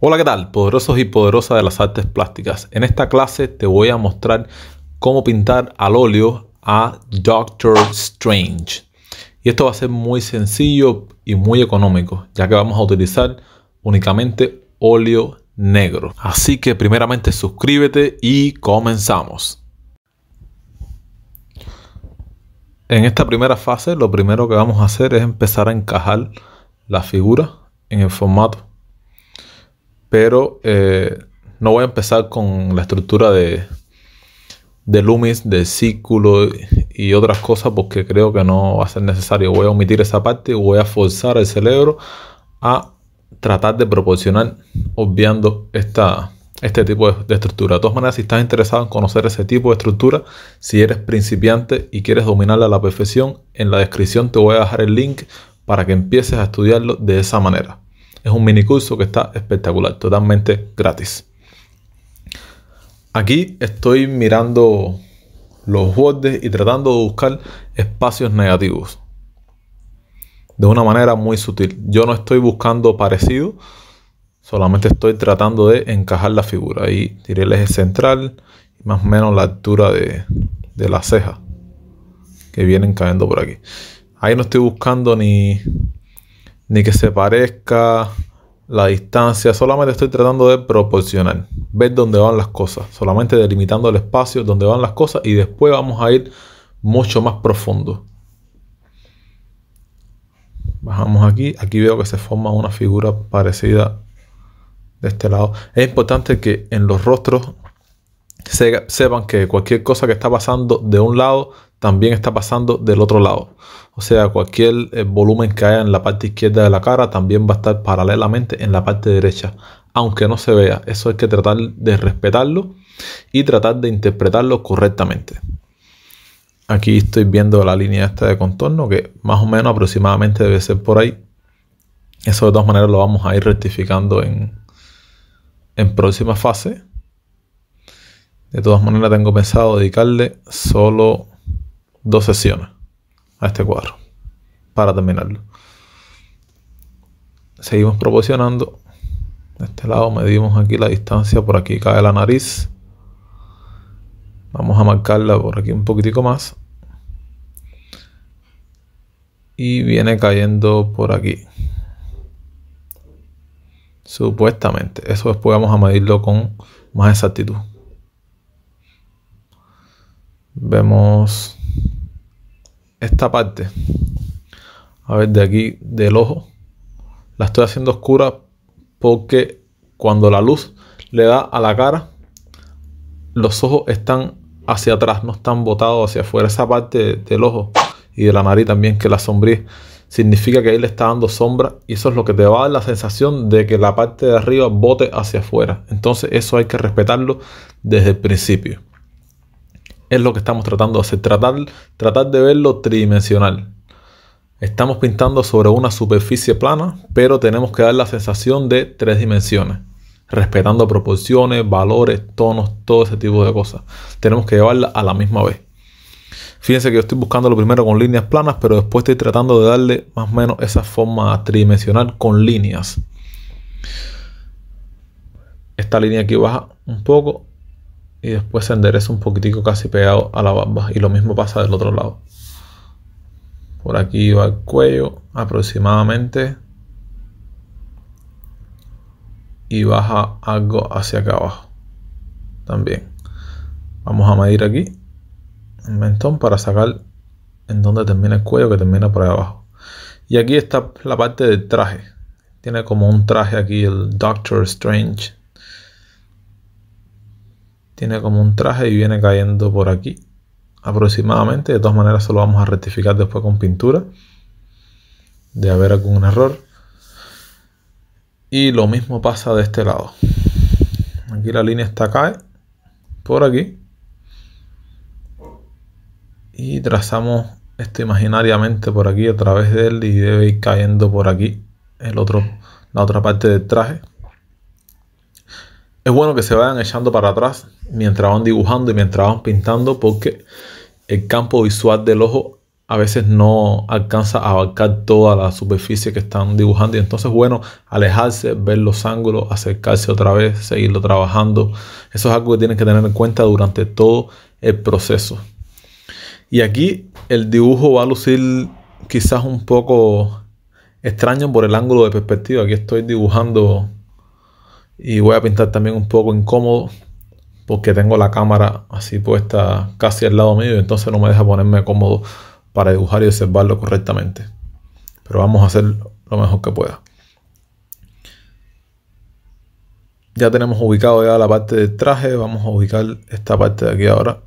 Hola, ¿qué tal? Poderosos y poderosas de las artes plásticas. En esta clase te voy a mostrar cómo pintar al óleo a Doctor Strange. Y esto va a ser muy sencillo y muy económico, ya que vamos a utilizar únicamente óleo negro. Así que primeramente suscríbete y comenzamos. En esta primera fase lo primero que vamos a hacer es empezar a encajar la figura en el formato pero eh, no voy a empezar con la estructura de, de de círculo y otras cosas porque creo que no va a ser necesario. Voy a omitir esa parte y voy a forzar el cerebro a tratar de proporcionar obviando este tipo de, estructura. De todas maneras, si estás interesado en conocer ese tipo de estructura, si eres principiante y quieres dominarla a la perfección, en la descripción te voy a dejar el link para que empieces a estudiarlo de esa manera. Es un mini curso que está espectacular, totalmente gratis. Aquí estoy mirando los bordes y tratando de buscar espacios negativos. De una manera muy sutil. Yo no estoy buscando parecido, solamente estoy tratando de encajar la figura. Ahí tiré el eje central más o menos la altura de, de la ceja que vienen cayendo por aquí. Ahí no estoy buscando ni ni que se parezca la distancia, solamente estoy tratando de proporcionar, ver dónde van las cosas, solamente delimitando el espacio donde van las cosas y después vamos a ir mucho más profundo. Bajamos aquí, aquí veo que se forma una figura parecida de este lado. Es importante que en los rostros sepan que cualquier cosa que está pasando de un lado también está pasando del otro lado. O sea, cualquier eh, volumen que haya en la parte izquierda de la cara también va a estar paralelamente en la parte derecha, aunque no se vea. Eso hay que tratar de respetarlo y tratar de interpretarlo correctamente. Aquí estoy viendo la línea esta de contorno que más o menos aproximadamente debe ser por ahí. Eso de todas maneras lo vamos a ir rectificando en, en próxima fase. De todas maneras, tengo pensado dedicarle solo dos sesiones a este cuadro para terminarlo. Seguimos proporcionando. De este lado medimos aquí la distancia, por aquí cae la nariz. Vamos a marcarla por aquí un poquitico más. Y viene cayendo por aquí. Supuestamente. Eso después vamos a medirlo con más exactitud vemos esta parte. A ver, de aquí del ojo. La estoy haciendo oscura porque cuando la luz le da a la cara, los ojos están hacia atrás, no están botados hacia afuera. Esa parte del ojo y de la nariz también que la sombría significa que ahí le está dando sombra y eso es lo que te va a dar la sensación de que la parte de arriba bote hacia afuera. Entonces eso hay que respetarlo desde el principio es lo que estamos tratando de hacer, tratar, tratar de verlo tridimensional. Estamos pintando sobre una superficie plana, pero tenemos que dar la sensación de tres dimensiones, respetando proporciones, valores, tonos, todo ese tipo de cosas. Tenemos que llevarla a la misma vez. Fíjense que yo estoy buscando lo primero con líneas planas, pero después estoy tratando de darle más o menos esa forma tridimensional con líneas. Esta línea aquí baja un poco, y después se endereza un poquitico casi pegado a la barba y lo mismo pasa del otro lado. Por aquí va el cuello aproximadamente y baja algo hacia acá abajo también. Vamos a medir aquí el mentón para sacar en donde termina el cuello que termina por ahí abajo. Y aquí está la parte del traje. Tiene como un traje aquí el Doctor Strange tiene como un traje y viene cayendo por aquí aproximadamente. De todas maneras, lo vamos a rectificar después con pintura de haber algún error. Y lo mismo pasa de este lado. Aquí la línea está cae por aquí. Y trazamos esto imaginariamente por aquí a través de él y debe ir cayendo por aquí el otro, la otra parte del traje es bueno que se vayan echando para atrás mientras van dibujando y mientras van pintando porque el campo visual del ojo a veces no alcanza a abarcar toda la superficie que están dibujando y entonces bueno alejarse, ver los ángulos, acercarse otra vez, seguirlo trabajando. Eso es algo que tienen que tener en cuenta durante todo el proceso. Y aquí el dibujo va a lucir quizás un poco extraño por el ángulo de perspectiva. Aquí estoy dibujando y voy a pintar también un poco incómodo porque tengo la cámara así puesta casi al lado mío y entonces no me deja ponerme cómodo para dibujar y observarlo correctamente. Pero vamos a hacer lo mejor que pueda. Ya tenemos ubicado ya la parte del traje, vamos a ubicar esta parte de aquí ahora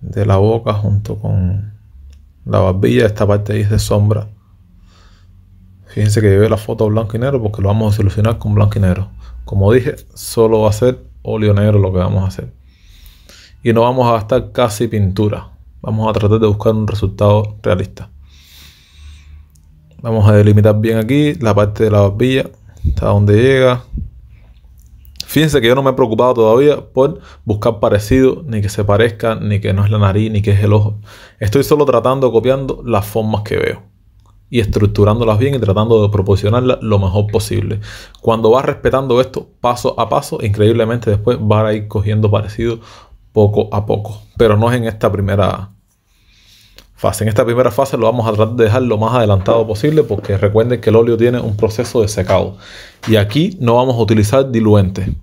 de la boca junto con la barbilla, esta parte ahí es de sombra. Fíjense que llevé la foto blanco y negro porque lo vamos a solucionar con blanco y negro. Como dije, solo va a ser óleo negro lo que vamos a hacer. Y no vamos a gastar casi pintura. Vamos a tratar de buscar un resultado realista. Vamos a delimitar bien aquí la parte de la barbilla, hasta donde llega. Fíjense que yo no me he preocupado todavía por buscar parecido, ni que se parezca, ni que no es la nariz, ni que es el ojo. Estoy solo tratando, copiando las formas que veo y estructurándolas bien y tratando de proporcionarlas lo mejor posible. Cuando vas respetando esto paso a paso, increíblemente después vas a ir cogiendo parecido poco a poco. Pero no es en esta primera fase. En esta primera fase lo vamos a tratar de dejar lo más adelantado posible porque recuerden que el óleo tiene un proceso de secado. Y aquí no vamos a utilizar diluente.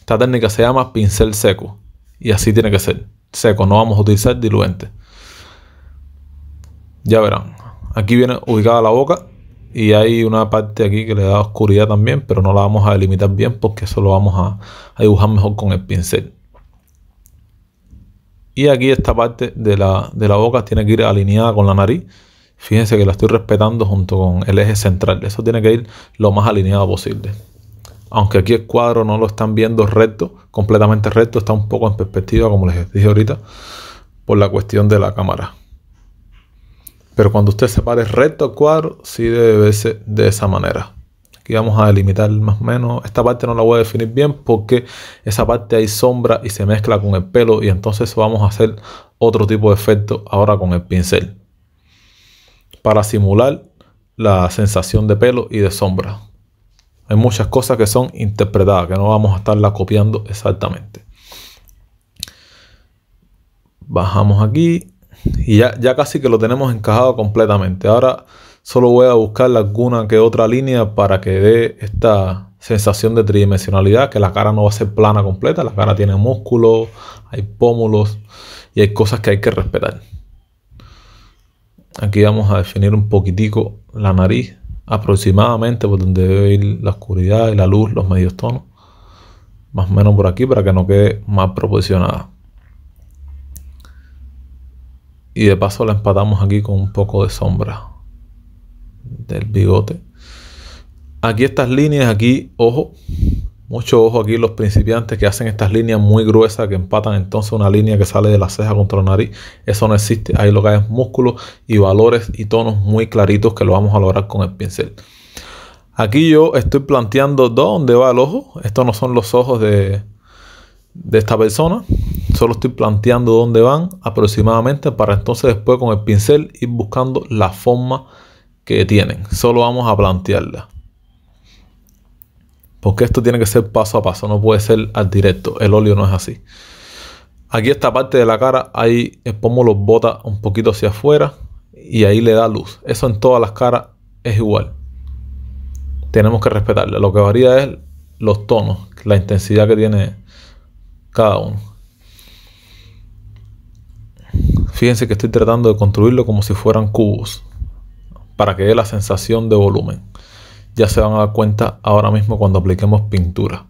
Esta técnica se llama pincel seco. Y así tiene que ser. Seco, no vamos a utilizar diluente. Ya verán. Aquí viene ubicada la boca y hay una parte aquí que le da oscuridad también, pero no la vamos a delimitar bien porque eso lo vamos a, dibujar mejor con el pincel. Y aquí esta parte de la, de la boca tiene que ir alineada con la nariz. Fíjense que la estoy respetando junto con el eje central. Eso tiene que ir lo más alineado posible. Aunque aquí el cuadro no lo están viendo recto, completamente recto, está un poco en perspectiva, como les dije ahorita, por la cuestión de la cámara. Pero cuando usted separe recto cuadro, sí debe verse de esa manera. Aquí vamos a delimitar más o menos. Esta parte no la voy a definir bien porque esa parte hay sombra y se mezcla con el pelo y entonces vamos a hacer otro tipo de efecto ahora con el pincel. Para simular la sensación de pelo y de sombra. Hay muchas cosas que son interpretadas, que no vamos a estarla copiando exactamente. Bajamos aquí y ya, casi que lo tenemos encajado completamente. Ahora solo voy a buscar alguna que otra línea para que dé esta sensación de tridimensionalidad, que la cara no va a ser plana completa, la cara tiene músculos, hay pómulos y hay cosas que hay que respetar. Aquí vamos a definir un poquitico la nariz, aproximadamente por donde debe ir la oscuridad y la luz, los medios tonos. Más o menos por aquí para que no quede mal proporcionada. Y de paso la empatamos aquí con un poco de sombra del bigote. Aquí estas líneas, aquí, ojo, mucho ojo aquí los principiantes que hacen estas líneas muy gruesas que empatan entonces una línea que sale de la ceja contra la nariz. Eso no existe. Ahí lo que hay es músculos y valores y tonos muy claritos que lo vamos a lograr con el pincel. Aquí yo estoy planteando dónde va el ojo. Estos no son los ojos de, de esta persona. Solo estoy planteando dónde van aproximadamente para entonces después con el pincel ir buscando la forma que tienen. Solo vamos a plantearla. Porque esto tiene que ser paso a paso, no puede ser al directo. El óleo no es así. Aquí esta parte de la cara, ahí el pómulo bota un poquito hacia afuera y ahí le da luz. Eso en todas las caras es igual. Tenemos que respetarla. Lo que varía es los tonos, la intensidad que tiene cada uno. Fíjense que estoy tratando de construirlo como si fueran cubos, para que dé la sensación de volumen. Ya se van a dar cuenta ahora mismo cuando apliquemos pintura,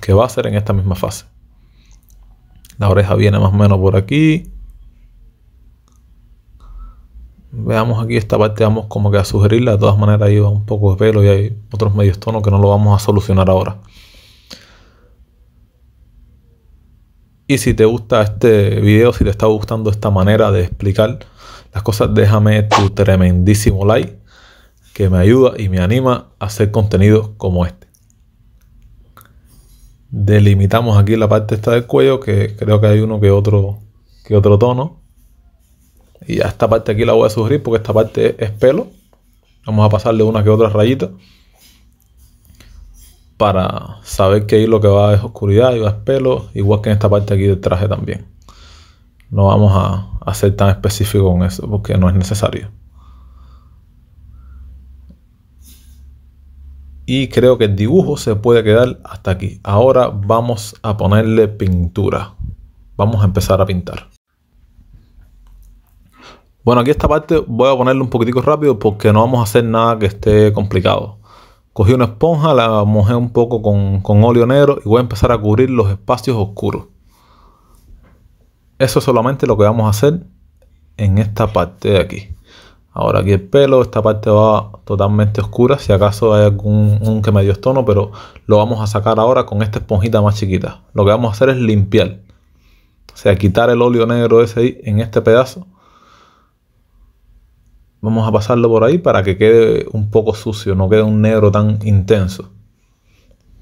que va a ser en esta misma fase. La oreja viene más o menos por aquí. Veamos aquí esta parte, vamos como que a sugerirla. De todas maneras, ahí va un poco de pelo y hay otros medios tonos que no lo vamos a solucionar ahora. Y si te gusta este video, si te está gustando esta manera de explicar las cosas, déjame tu tremendísimo like que me ayuda y me anima a hacer contenido como este. Delimitamos aquí la parte esta del cuello, que creo que hay uno que otro, que otro tono. Y a esta parte aquí la voy a sugerir porque esta parte es pelo. Vamos a pasarle una que otra rayita para saber que ahí lo que va es oscuridad y va es pelo, igual que en esta parte aquí del traje también. No vamos a, hacer ser tan específico con eso porque no es necesario. Y creo que el dibujo se puede quedar hasta aquí. Ahora vamos a ponerle pintura. Vamos a empezar a pintar. Bueno, aquí esta parte voy a ponerle un poquitico rápido porque no vamos a hacer nada que esté complicado. Cogí una esponja, la mojé un poco con, con óleo negro y voy a empezar a cubrir los espacios oscuros. Eso es solamente lo que vamos a hacer en esta parte de aquí. Ahora aquí el pelo, esta parte va totalmente oscura, si acaso hay algún un que medio estono, pero lo vamos a sacar ahora con esta esponjita más chiquita. Lo que vamos a hacer es limpiar, o sea, quitar el óleo negro ese ahí en este pedazo Vamos a pasarlo por ahí para que quede un poco sucio, no quede un negro tan intenso.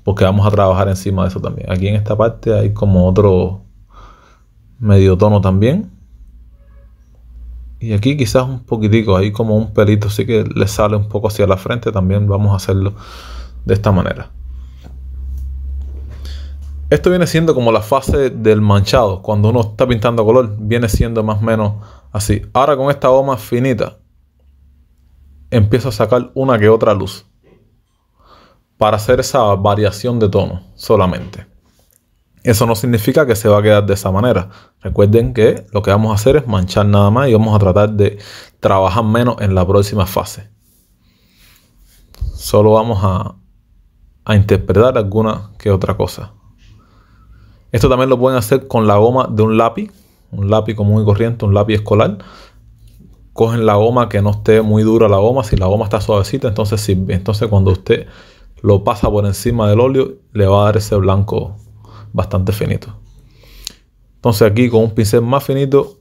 Porque vamos a trabajar encima de eso también. Aquí en esta parte hay como otro medio tono también. Y aquí quizás un poquitico, ahí como un pelito sí que le sale un poco hacia la frente. También vamos a hacerlo de esta manera. Esto viene siendo como la fase del manchado. Cuando uno está pintando color, viene siendo más o menos así. Ahora con esta goma finita, empiezo a sacar una que otra luz para hacer esa variación de tono solamente. Eso no significa que se va a quedar de esa manera. Recuerden que lo que vamos a hacer es manchar nada más y vamos a tratar de trabajar menos en la próxima fase. Solo vamos a, a interpretar alguna que otra cosa. Esto también lo pueden hacer con la goma de un lápiz, un lápiz común y corriente, un lápiz escolar cogen la goma que no esté muy dura la goma, si la goma está suavecita, entonces Entonces cuando usted lo pasa por encima del óleo, le va a dar ese blanco bastante finito. Entonces aquí con un pincel más finito,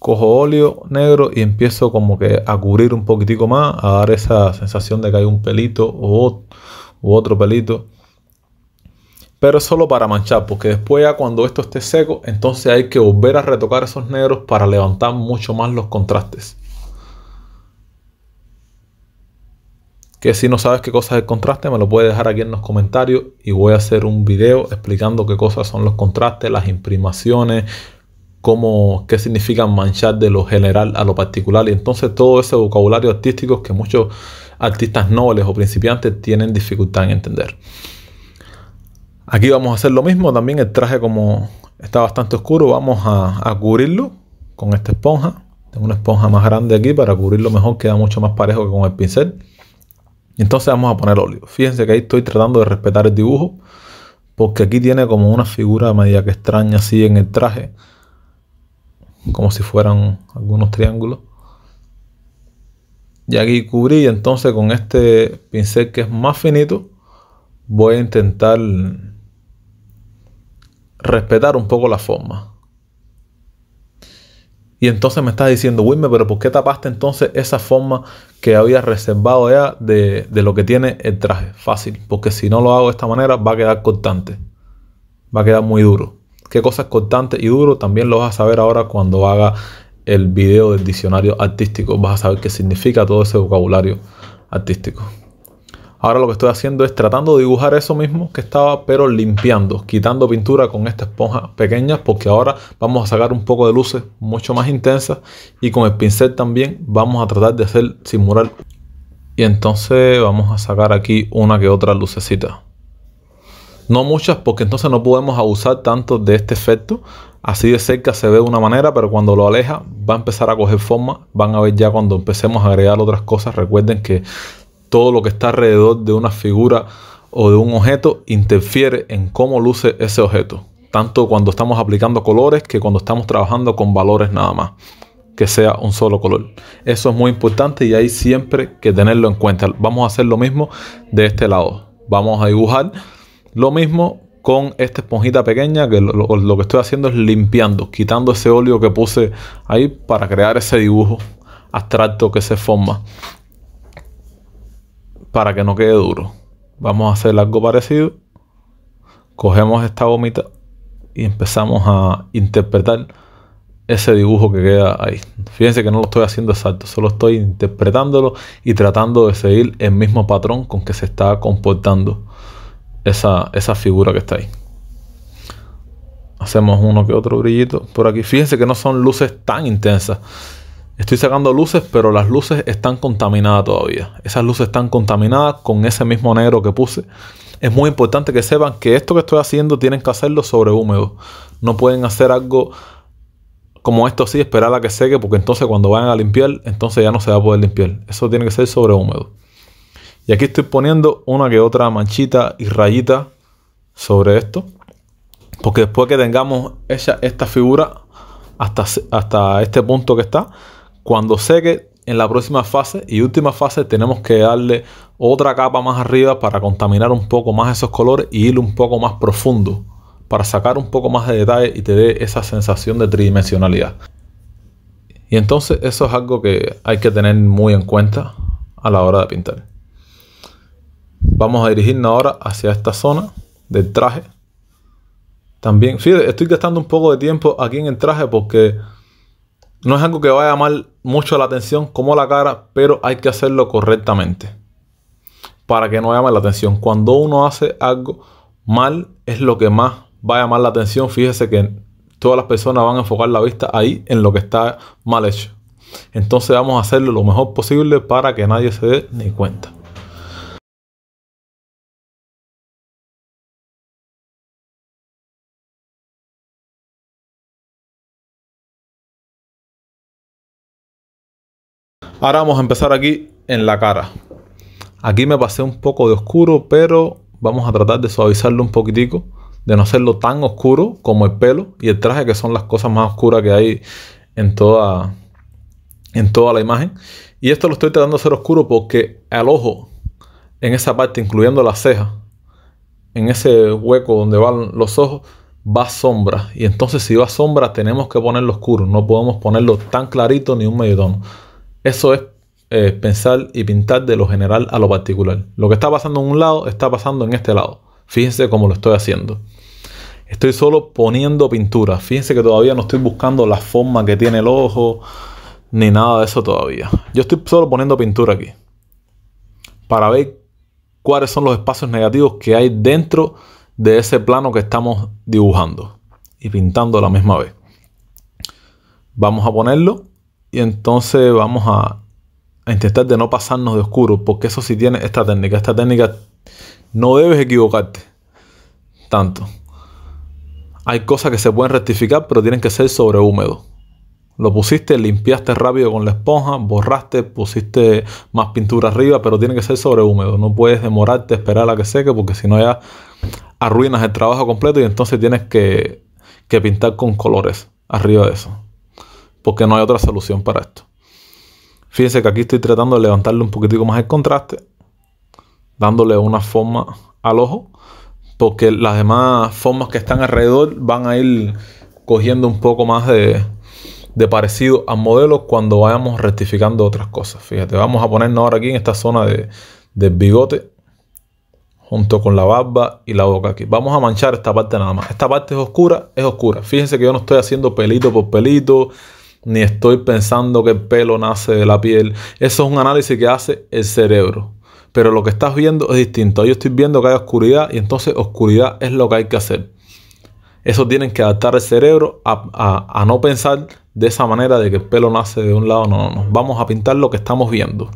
cojo óleo negro y empiezo como que a cubrir un poquitico más, a dar esa sensación de que hay un pelito u otro pelito pero solo para manchar, porque después ya cuando esto esté seco, entonces hay que volver a retocar esos negros para levantar mucho más los contrastes. que si no sabes qué cosa es el contraste, me lo puedes dejar aquí en los comentarios y voy a hacer un video explicando qué cosas son los contrastes, las imprimaciones, qué significan manchar de lo general a lo particular. Y entonces todo ese vocabulario artístico que muchos artistas nobles o principiantes tienen dificultad en entender. Aquí vamos a hacer lo mismo, también el traje como está bastante oscuro, vamos a, cubrirlo con esta esponja. Tengo una esponja más grande aquí para cubrirlo mejor, queda mucho más parejo que con el pincel. Y entonces vamos a poner óleo. Fíjense que ahí estoy tratando de respetar el dibujo, porque aquí tiene como una figura medida que extraña así en el traje, como si fueran algunos triángulos. Y aquí cubrí, entonces con este pincel que es más finito, voy a intentar respetar un poco la forma. Y entonces me está diciendo, Wilmer, pero ¿por qué tapaste entonces esa forma que había reservado ya de, lo que tiene el traje? Fácil, porque si no lo hago de esta manera va a quedar cortante. Va a quedar muy duro. ¿Qué cosas cortante y duro? También lo vas a saber ahora cuando haga el video del diccionario artístico. Vas a saber qué significa todo ese vocabulario artístico. Ahora lo que estoy haciendo es tratando de dibujar eso mismo que estaba, pero limpiando, quitando pintura con esta esponja pequeña, porque ahora vamos a sacar un poco de luces mucho más intensas y con el pincel también vamos a tratar de hacer simular. Y entonces vamos a sacar aquí una que otra lucecita. No muchas porque entonces no podemos abusar tanto de este efecto. Así de cerca se ve de una manera, pero cuando lo aleja va a empezar a coger forma. Van a ver ya cuando empecemos a agregar otras cosas. Recuerden que todo lo que está alrededor de una figura o de un objeto interfiere en cómo luce ese objeto, tanto cuando estamos aplicando colores que cuando estamos trabajando con valores nada más, que sea un solo color. Eso es muy importante y hay siempre que tenerlo en cuenta. Vamos a hacer lo mismo de este lado. Vamos a dibujar lo mismo con esta esponjita pequeña que lo, que estoy haciendo es limpiando, quitando ese óleo que puse ahí para crear ese dibujo abstracto que se forma para que no quede duro. Vamos a hacer algo parecido. Cogemos esta gomita y empezamos a interpretar ese dibujo que queda ahí. Fíjense que no lo estoy haciendo exacto, solo estoy interpretándolo y tratando de seguir el mismo patrón con que se está comportando esa, figura que está ahí. Hacemos uno que otro brillito por aquí. Fíjense que no son luces tan intensas Estoy sacando luces, pero las luces están contaminadas todavía. Esas luces están contaminadas con ese mismo negro que puse. Es muy importante que sepan que esto que estoy haciendo tienen que hacerlo sobre húmedo. No pueden hacer algo como esto así, esperar a que seque, porque entonces cuando vayan a limpiar, entonces ya no se va a poder limpiar. Eso tiene que ser sobre húmedo. Y aquí estoy poniendo una que otra manchita y rayita sobre esto. Porque después que tengamos hecha esta figura hasta, hasta este punto que está, cuando seque, en la próxima fase y última fase tenemos que darle otra capa más arriba para contaminar un poco más esos colores y ir un poco más profundo para sacar un poco más de detalle y te dé esa sensación de tridimensionalidad. Y entonces eso es algo que hay que tener muy en cuenta a la hora de pintar. Vamos a dirigirnos ahora hacia esta zona del traje. También, fíjate, estoy gastando un poco de tiempo aquí en el traje porque no es algo que vaya a llamar mucho la atención como la cara, pero hay que hacerlo correctamente para que no llame la atención. Cuando uno hace algo mal, es lo que más va a llamar la atención. Fíjese que todas las personas van a enfocar la vista ahí en lo que está mal hecho. Entonces vamos a hacerlo lo mejor posible para que nadie se dé ni cuenta. Ahora vamos a empezar aquí en la cara. Aquí me pasé un poco de oscuro, pero vamos a tratar de suavizarlo un poquitico, de no hacerlo tan oscuro como el pelo y el traje, que son las cosas más oscuras que hay en toda, en toda la imagen. Y esto lo estoy tratando de hacer oscuro porque al ojo, en esa parte, incluyendo la cejas, en ese hueco donde van los ojos, va sombra. Y entonces si va sombra tenemos que ponerlo oscuro, no podemos ponerlo tan clarito ni un medio tono. Eso es eh, pensar y pintar de lo general a lo particular. Lo que está pasando en un lado está pasando en este lado. Fíjense cómo lo estoy haciendo. Estoy solo poniendo pintura. Fíjense que todavía no estoy buscando la forma que tiene el ojo ni nada de eso todavía. Yo estoy solo poniendo pintura aquí para ver cuáles son los espacios negativos que hay dentro de ese plano que estamos dibujando y pintando a la misma vez. Vamos a ponerlo y entonces vamos a, intentar de no pasarnos de oscuro, porque eso sí tiene esta técnica. Esta técnica no debes equivocarte tanto. Hay cosas que se pueden rectificar, pero tienen que ser sobre húmedo. Lo pusiste, limpiaste rápido con la esponja, borraste, pusiste más pintura arriba, pero tiene que ser sobre húmedo. No puedes demorarte, esperar a que seque, porque si no ya arruinas el trabajo completo y entonces tienes que, que pintar con colores arriba de eso porque no hay otra solución para esto. Fíjense que aquí estoy tratando de levantarle un poquitico más el contraste, dándole una forma al ojo, porque las demás formas que están alrededor van a ir cogiendo un poco más de, parecido al modelo cuando vayamos rectificando otras cosas. Fíjate, vamos a ponernos ahora aquí en esta zona de, del bigote junto con la barba y la boca aquí. Vamos a manchar esta parte nada más. Esta parte es oscura, es oscura. Fíjense que yo no estoy haciendo pelito por pelito, ni estoy pensando que el pelo nace de la piel. Eso es un análisis que hace el cerebro. Pero lo que estás viendo es distinto. Yo estoy viendo que hay oscuridad y entonces oscuridad es lo que hay que hacer. Eso tienen que adaptar el cerebro a, no pensar de esa manera de que el pelo nace de un lado. No, no, no. Vamos a pintar lo que estamos viendo.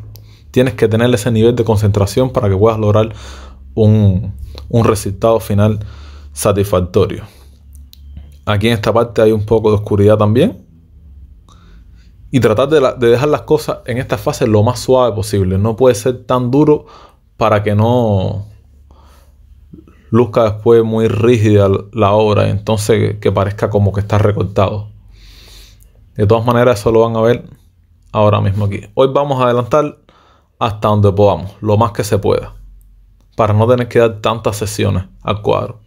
Tienes que tener ese nivel de concentración para que puedas lograr un, un resultado final satisfactorio. Aquí en esta parte hay un poco de oscuridad también y tratar de, dejar las cosas en esta fase lo más suave posible. No puede ser tan duro para que no luzca después muy rígida la obra entonces que parezca como que está recortado. De todas maneras, eso lo van a ver ahora mismo aquí. Hoy vamos a adelantar hasta donde podamos, lo más que se pueda, para no tener que dar tantas sesiones al cuadro.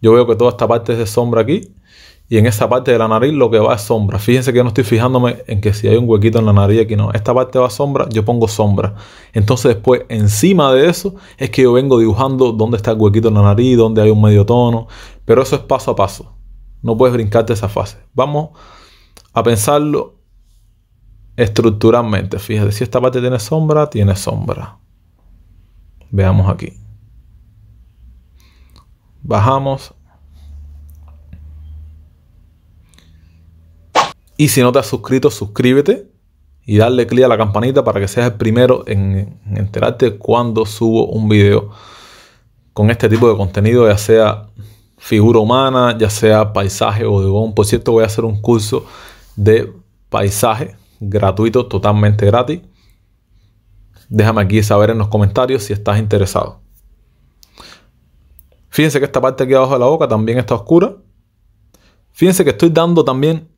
Yo veo que toda esta parte es de sombra aquí y en esa parte de la nariz lo que va es sombra. Fíjense que no estoy fijándome en que si hay un huequito en la nariz aquí no. Esta parte va sombra, yo pongo sombra. Entonces después encima de eso es que yo vengo dibujando dónde está el huequito en la nariz, dónde hay un medio tono. Pero eso es paso a paso. No puedes brincarte esa fase. Vamos a pensarlo estructuralmente. Fíjate, si esta parte tiene sombra, tiene sombra. Veamos aquí. Bajamos Y si no te has suscrito, suscríbete y darle clic a la campanita para que seas el primero en enterarte cuando subo un video con este tipo de contenido, ya sea figura humana, ya sea paisaje o de gón. Por cierto, voy a hacer un curso de paisaje gratuito, totalmente gratis. Déjame aquí saber en los comentarios si estás interesado. Fíjense que esta parte aquí abajo de la boca también está oscura. Fíjense que estoy dando también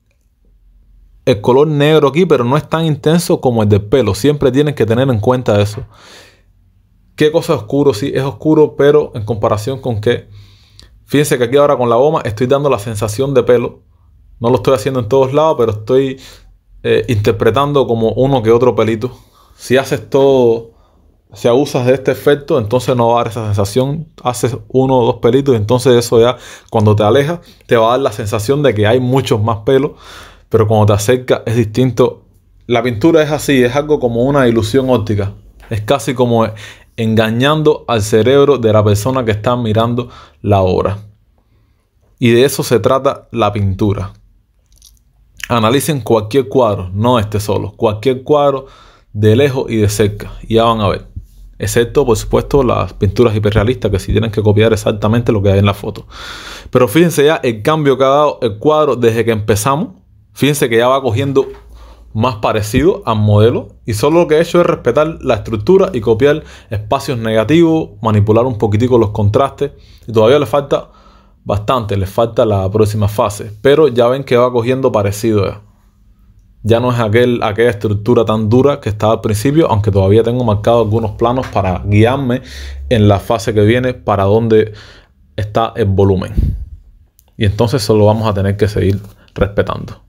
el color negro aquí, pero no es tan intenso como el del pelo. Siempre tienen que tener en cuenta eso. ¿Qué cosa es oscuro? Sí, es oscuro, pero en comparación con qué. Fíjense que aquí ahora con la goma estoy dando la sensación de pelo. No lo estoy haciendo en todos lados, pero estoy eh, interpretando como uno que otro pelito. Si haces todo, si abusas de este efecto, entonces no va a dar esa sensación. Haces uno o dos pelitos, y entonces eso ya cuando te alejas te va a dar la sensación de que hay muchos más pelos pero cuando te acercas es distinto. La pintura es así, es algo como una ilusión óptica. Es casi como engañando al cerebro de la persona que está mirando la obra. Y de eso se trata la pintura. Analicen cualquier cuadro, no este solo, cualquier cuadro de lejos y de cerca. Y ya van a ver. Excepto, por supuesto, las pinturas hiperrealistas que si tienen que copiar exactamente lo que hay en la foto. Pero fíjense ya el cambio que ha dado el cuadro desde que empezamos Fíjense que ya va cogiendo más parecido al modelo y solo lo que he hecho es respetar la estructura y copiar espacios negativos, manipular un poquitico los contrastes y todavía le falta bastante, le falta la próxima fase, pero ya ven que va cogiendo parecido. Eh. Ya no es aquel, aquella estructura tan dura que estaba al principio, aunque todavía tengo marcados algunos planos para guiarme en la fase que viene para dónde está el volumen. Y entonces solo vamos a tener que seguir respetando.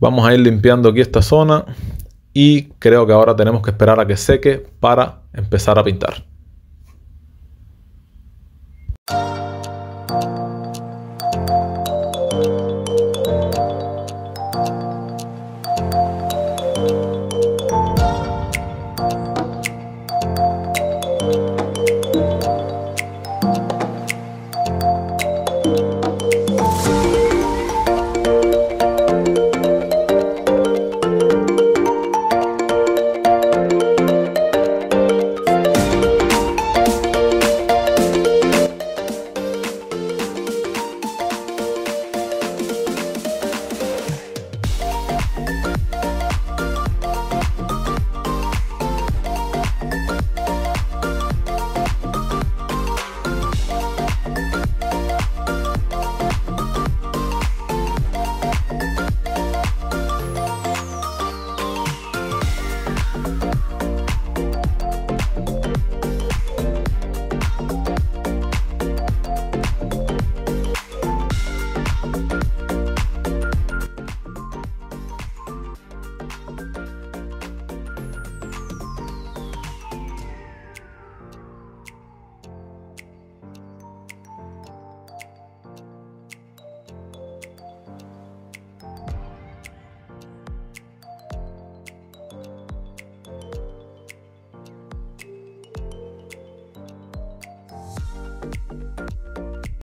Vamos a ir limpiando aquí esta zona y creo que ahora tenemos que esperar a que seque para empezar a pintar.